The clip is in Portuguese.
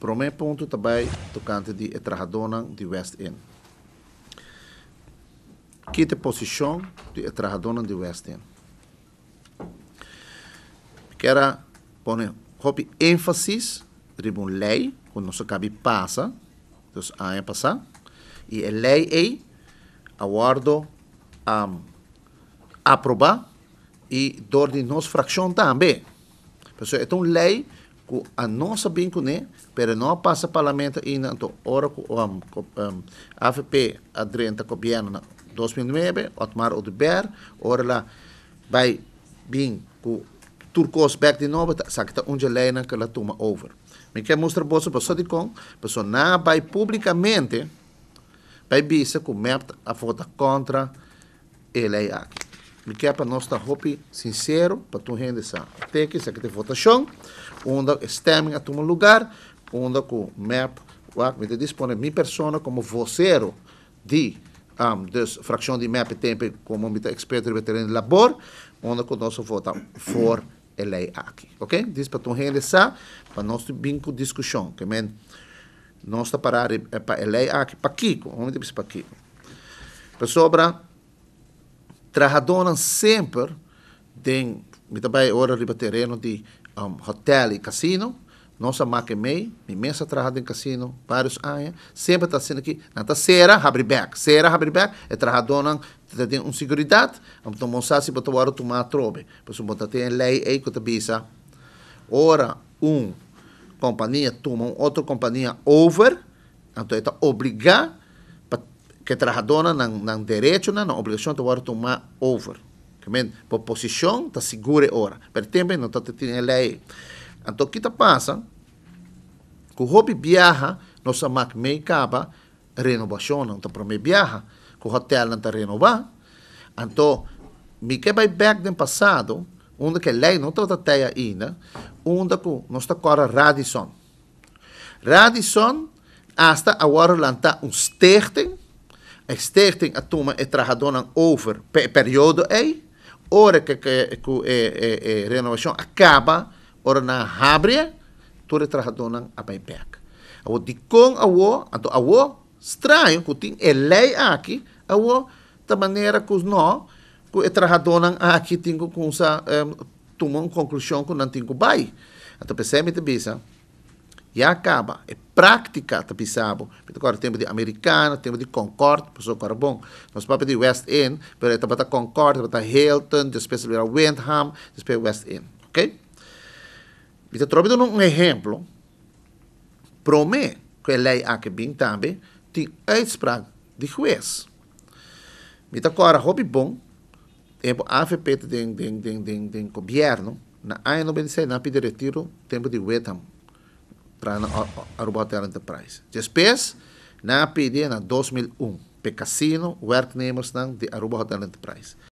Para mim, ponto também tocante de trabalhadora de West End. Que posição de trabalhadora de West End? Quero pôr ênfase de uma lei, quando nosso cabe passa, dos anos passados, e a lei é aguardo um, aprovar e dor de nossa fracção também. Pessoal, então, lei ku ano sabihin ko ne, né? pero no pasa parlamento ainda, to ora com o um, AFP com o na 2009 Otmar Oduber ora vai bem com o turcos back de novo sakta unja lena que la toma over. Me quer mostrar bolsa para só de com, pessoa não vai publicamente vai com o map a vota contra ele aqui para nós estar hopi sincero para tu gente sa teki sa que te votação onde estamos a tomar lugar onde com map wa me te dispone mi persona como vocero de um, dus fracção de MEP tempo como um experto de terreno de labor onde com nós vota for a lei aqui ok diz para tu gente sa para nosso binco discussão que men nosta parar é, é para a lei aqui para Kiko onde precisa para Kiko para sobra trabalhadores sempre tem me também hora de terreno de um, hotel e casino, nossa marca MEI, imensa trajada em casino, vários anos, sempre está sendo aqui, na terceira, cera, abre back, cera, abre back, é trajadona, tem um segurança, vamos tomar um se botar tomar trobe, por isso, botar tem lei aí que está Ora, um, companhia toma outra companhia over, então está obrigado, que trabajadora não não direito não não obrigação de guardar tomar over. Kamen, por posição está segura hora. Pero também não está tendo lei. Então, o que está passa? quando o hobby viaja, nossa mac meio capa, renovação, não tá para mim viaja. quando o hotel não tá renovar. Então, me que vai back do passado, onde que a lei não está até ainda, onde que nós está agora Radisson. Radisson, hasta agora lanta um sterten, een a tomar e trabalhando over pe período ei hora que que que renovação acaba hora na abre todo trabalhando a bem back o de com a o a o estranho que tem é lei aqui a o da maneira que os nós que e trabalhando aqui tem com essa um, tomam conclusão que não tem que vai então percebe te bisa e acaba e práctica tapisabo. Tá então agora tempo de Americana, tempo de Concord, pessoal agora bom. Nós papo é de West End, para é está para Concord, para tá Hilton, depois para Windham, depois West End, ok? Então, trovo é um exemplo. Promê, que é lei a que bem também, tem uitspraak de juiz. Então, agora, hobby bom, tempo AFP de governo, na ano 96, na pedir retiro, tempo de Wetham, trajna работодателната прайс. enterprise. спес na PD na 2001 pe casino werknemers nang di aruba hotel enterprise.